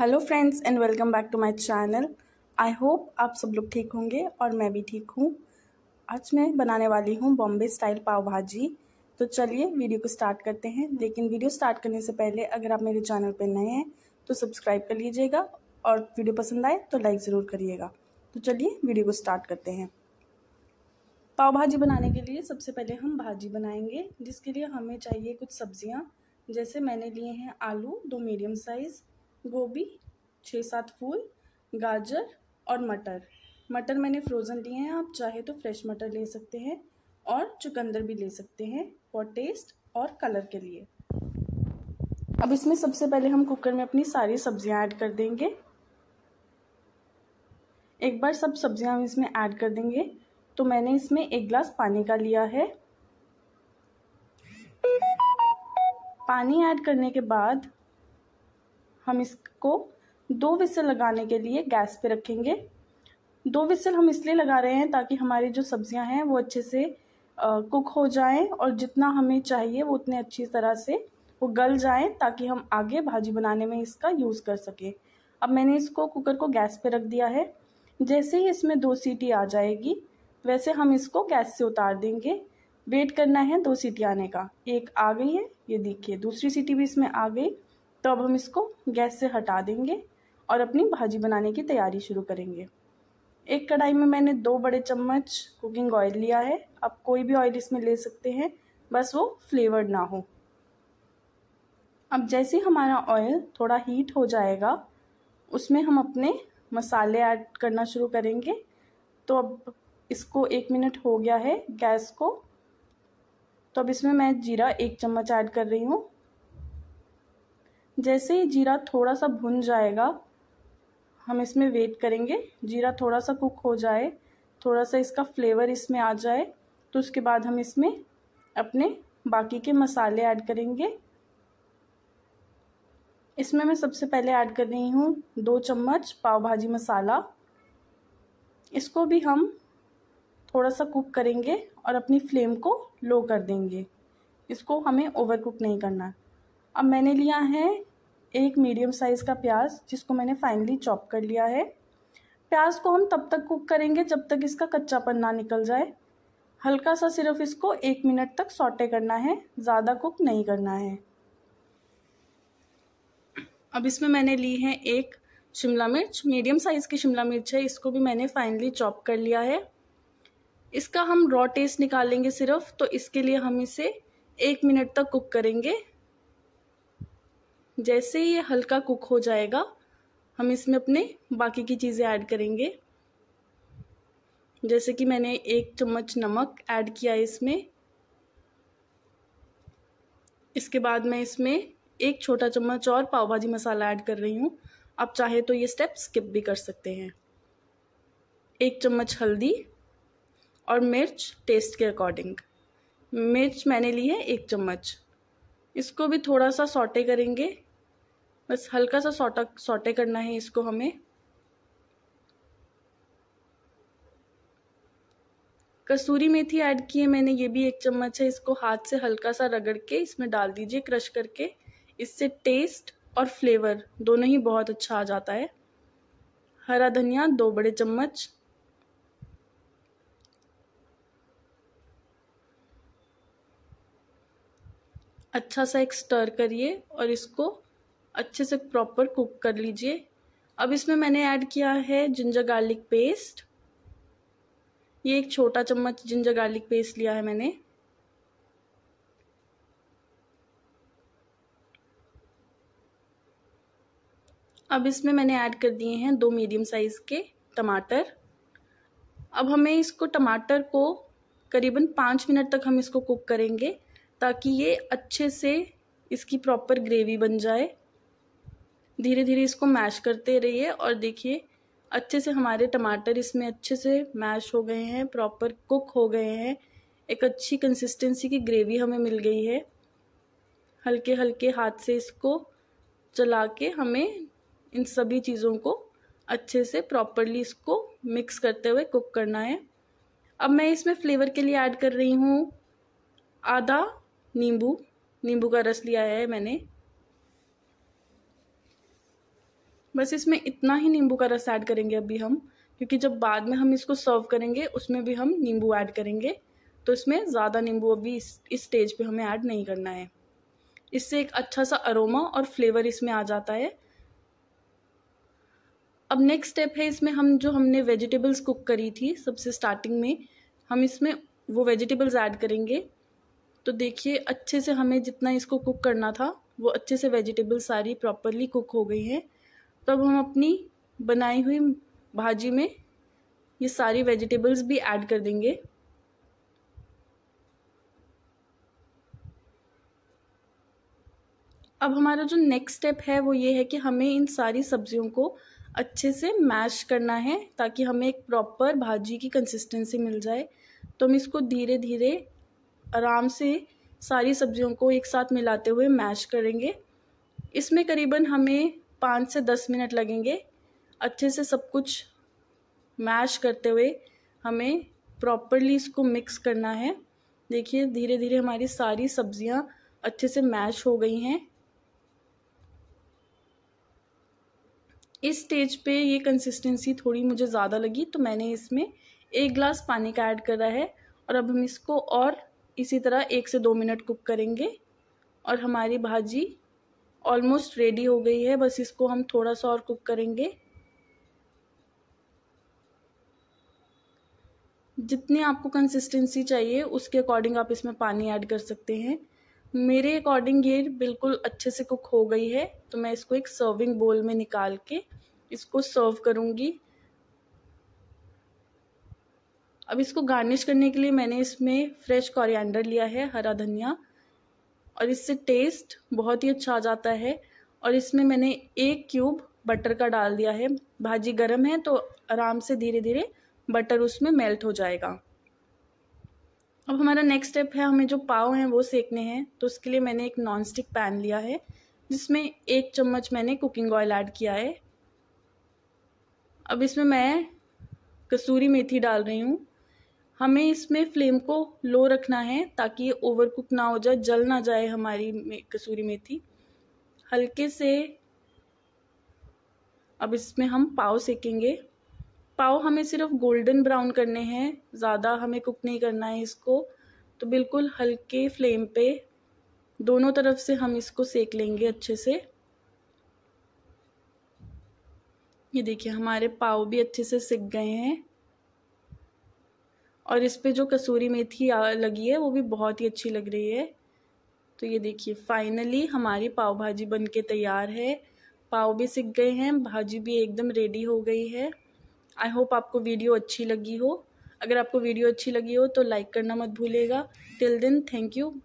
hello friends and welcome back to my channel I hope आप सब लोग ठीक होंगे और मैं भी ठीक हूँ आज मैं बनाने वाली हूँ बॉम्बे स्टाइल पाव भाजी तो चलिए वीडियो को स्टार्ट करते हैं लेकिन वीडियो स्टार्ट करने से पहले अगर आप मेरे चैनल पर नए हैं तो सब्सक्राइब कर लीजिएगा और वीडियो पसंद आए तो लाइक ज़रूर करिएगा तो चलिए वीडियो को स्टार्ट करते हैं पाव भाजी बनाने के लिए सबसे पहले हम भाजी बनाएंगे जिसके लिए हमें चाहिए कुछ सब्ज़ियाँ जैसे मैंने लिए हैं आलू दो मीडियम साइज़ गोभी छः सात फूल गाजर और मटर मटर मैंने फ्रोज़न लिए हैं आप चाहे तो फ्रेश मटर ले सकते हैं और चुकंदर भी ले सकते हैं फॉर टेस्ट और कलर के लिए अब इसमें सबसे पहले हम कुकर में अपनी सारी सब्जियां ऐड कर देंगे एक बार सब सब्जियां हम इसमें ऐड कर देंगे तो मैंने इसमें एक गिलास पानी का लिया है पानी ऐड करने के बाद हम इसको दो विसल लगाने के लिए गैस पे रखेंगे दो विसल हम इसलिए लगा रहे हैं ताकि हमारी जो सब्जियां हैं वो अच्छे से आ, कुक हो जाएं और जितना हमें चाहिए वो उतने अच्छी तरह से वो गल जाएं ताकि हम आगे भाजी बनाने में इसका यूज़ कर सकें अब मैंने इसको कुकर को गैस पे रख दिया है जैसे ही इसमें दो सीटी आ जाएगी वैसे हम इसको गैस से उतार देंगे वेट करना है दो सीटी आने का एक आ गई है ये देखिए दूसरी सीटी भी इसमें आ गई तो अब हम इसको गैस से हटा देंगे और अपनी भाजी बनाने की तैयारी शुरू करेंगे एक कढ़ाई में मैंने दो बड़े चम्मच कुकिंग ऑयल लिया है आप कोई भी ऑयल इसमें ले सकते हैं बस वो फ्लेवर्ड ना हो अब जैसे हमारा ऑयल थोड़ा हीट हो जाएगा उसमें हम अपने मसाले ऐड करना शुरू करेंगे तो अब इसको एक मिनट हो गया है गैस को तो अब इसमें मैं जीरा एक चम्मच ऐड कर रही हूँ जैसे ही जीरा थोड़ा सा भुन जाएगा हम इसमें वेट करेंगे जीरा थोड़ा सा कुक हो जाए थोड़ा सा इसका फ्लेवर इसमें आ जाए तो उसके बाद हम इसमें अपने बाकी के मसाले ऐड करेंगे इसमें मैं सबसे पहले ऐड कर रही हूँ दो चम्मच पाव भाजी मसाला इसको भी हम थोड़ा सा कुक करेंगे और अपनी फ्लेम को लो कर देंगे इसको हमें ओवर कुक नहीं करना अब मैंने लिया है एक मीडियम साइज़ का प्याज जिसको मैंने फाइनली चॉप कर लिया है प्याज को हम तब तक कुक करेंगे जब तक इसका कच्चापन ना निकल जाए हल्का सा सिर्फ इसको एक मिनट तक सॉटे करना है ज़्यादा कुक नहीं करना है अब इसमें मैंने ली है एक शिमला मिर्च मीडियम साइज़ की शिमला मिर्च है इसको भी मैंने फाइनली चॉप कर लिया है इसका हम रॉ टेस्ट निकालेंगे सिर्फ तो इसके लिए हम इसे एक मिनट तक कुक करेंगे जैसे ही ये हल्का कुक हो जाएगा हम इसमें अपने बाकी की चीज़ें ऐड करेंगे जैसे कि मैंने एक चम्मच नमक ऐड किया है इसमें इसके बाद मैं इसमें एक छोटा चम्मच और पाव भाजी मसाला ऐड कर रही हूँ आप चाहे तो ये स्टेप स्किप भी कर सकते हैं एक चम्मच हल्दी और मिर्च टेस्ट के अकॉर्डिंग मिर्च मैंने ली है एक चम्मच इसको भी थोड़ा सा सॉटे करेंगे बस हल्का सा सोटा सोटे करना है इसको हमें कसूरी मेथी ऐड की है मैंने ये भी एक चम्मच है इसको हाथ से हल्का सा रगड़ के इसमें डाल दीजिए क्रश करके इससे टेस्ट और फ्लेवर दोनों ही बहुत अच्छा आ जाता है हरा धनिया दो बड़े चम्मच अच्छा सा एक स्टर करिए और इसको अच्छे से प्रॉपर कुक कर लीजिए अब इसमें मैंने ऐड किया है जिंजर गार्लिक पेस्ट ये एक छोटा चम्मच जिंजर गार्लिक पेस्ट लिया है मैंने अब इसमें मैंने ऐड कर दिए हैं दो मीडियम साइज़ के टमाटर अब हमें इसको टमाटर को करीबन पाँच मिनट तक हम इसको कुक करेंगे ताकि ये अच्छे से इसकी प्रॉपर ग्रेवी बन जाए धीरे धीरे इसको मैश करते रहिए और देखिए अच्छे से हमारे टमाटर इसमें अच्छे से मैश हो गए हैं प्रॉपर कुक हो गए हैं एक अच्छी कंसिस्टेंसी की ग्रेवी हमें मिल गई है हल्के हल्के हाथ से इसको चला के हमें इन सभी चीज़ों को अच्छे से प्रॉपरली इसको मिक्स करते हुए कुक करना है अब मैं इसमें फ्लेवर के लिए ऐड कर रही हूँ आधा नींबू नींबू का रस लिया है मैंने बस इसमें इतना ही नींबू का रस ऐड करेंगे अभी हम क्योंकि जब बाद में हम इसको सर्व करेंगे उसमें भी हम नींबू ऐड करेंगे तो इसमें ज़्यादा नींबू अभी इस स्टेज पे हमें ऐड नहीं करना है इससे एक अच्छा सा अरोमा और फ्लेवर इसमें आ जाता है अब नेक्स्ट स्टेप है इसमें हम जो हमने वेजिटेबल्स कुक करी थी सबसे स्टार्टिंग में हम इसमें वो वेजिटेबल्स ऐड करेंगे तो देखिए अच्छे से हमें जितना इसको कुक करना था वो अच्छे से वेजिटेबल्स सारी प्रॉपरली कुक हो गई हैं तब हम अपनी बनाई हुई भाजी में ये सारी वेजिटेबल्स भी ऐड कर देंगे अब हमारा जो नेक्स्ट स्टेप है वो ये है कि हमें इन सारी सब्जियों को अच्छे से मैश करना है ताकि हमें एक प्रॉपर भाजी की कंसिस्टेंसी मिल जाए तो हम इसको धीरे धीरे आराम से सारी सब्जियों को एक साथ मिलाते हुए मैश करेंगे इसमें करीबन हमें पाँच से दस मिनट लगेंगे अच्छे से सब कुछ मैश करते हुए हमें प्रॉपरली इसको मिक्स करना है देखिए धीरे धीरे हमारी सारी सब्जियां अच्छे से मैश हो गई हैं इस स्टेज पे ये कंसिस्टेंसी थोड़ी मुझे ज़्यादा लगी तो मैंने इसमें एक ग्लास पानी का ऐड करा है और अब हम इसको और इसी तरह एक से दो मिनट कुक करेंगे और हमारी भाजी ऑलमोस्ट रेडी हो गई है बस इसको हम थोड़ा सा और कुक करेंगे जितनी आपको कंसिस्टेंसी चाहिए उसके अकॉर्डिंग आप इसमें पानी ऐड कर सकते हैं मेरे अकॉर्डिंग ये बिल्कुल अच्छे से कुक हो गई है तो मैं इसको एक सर्विंग बोल में निकाल के इसको सर्व करूँगी अब इसको गार्निश करने के लिए मैंने इसमें फ्रेश कॉरिएंडर लिया है हरा धनिया और इससे टेस्ट बहुत ही अच्छा आ जाता है और इसमें मैंने एक क्यूब बटर का डाल दिया है भाजी गर्म है तो आराम से धीरे धीरे बटर उसमें मेल्ट हो जाएगा अब हमारा नेक्स्ट स्टेप है हमें जो पाव हैं वो सेकने हैं तो उसके लिए मैंने एक नॉन स्टिक पैन लिया है जिसमें एक चम्मच मैंने कुकिंग ऑयल ऐड किया है अब इसमें मैं कसूरी मेथी डाल रही हूँ हमें इसमें फ्लेम को लो रखना है ताकि ये ओवर कुक ना हो जाए जल ना जाए हमारी मे, कसूरी मेथी हल्के से अब इसमें हम पाव सेकेंगे पाव हमें सिर्फ गोल्डन ब्राउन करने हैं ज़्यादा हमें कुक नहीं करना है इसको तो बिल्कुल हल्के फ्लेम पे दोनों तरफ से हम इसको सेक लेंगे अच्छे से ये देखिए हमारे पाव भी अच्छे से सिक गए हैं और इस पर जो कसूरी मेथी लगी है वो भी बहुत ही अच्छी लग रही है तो ये देखिए फाइनली हमारी पाव भाजी बन के तैयार है पाव भी सीख गए हैं भाजी भी एकदम रेडी हो गई है आई होप आपको वीडियो अच्छी लगी हो अगर आपको वीडियो अच्छी लगी हो तो लाइक करना मत भूलेगा टिल दिन थैंक यू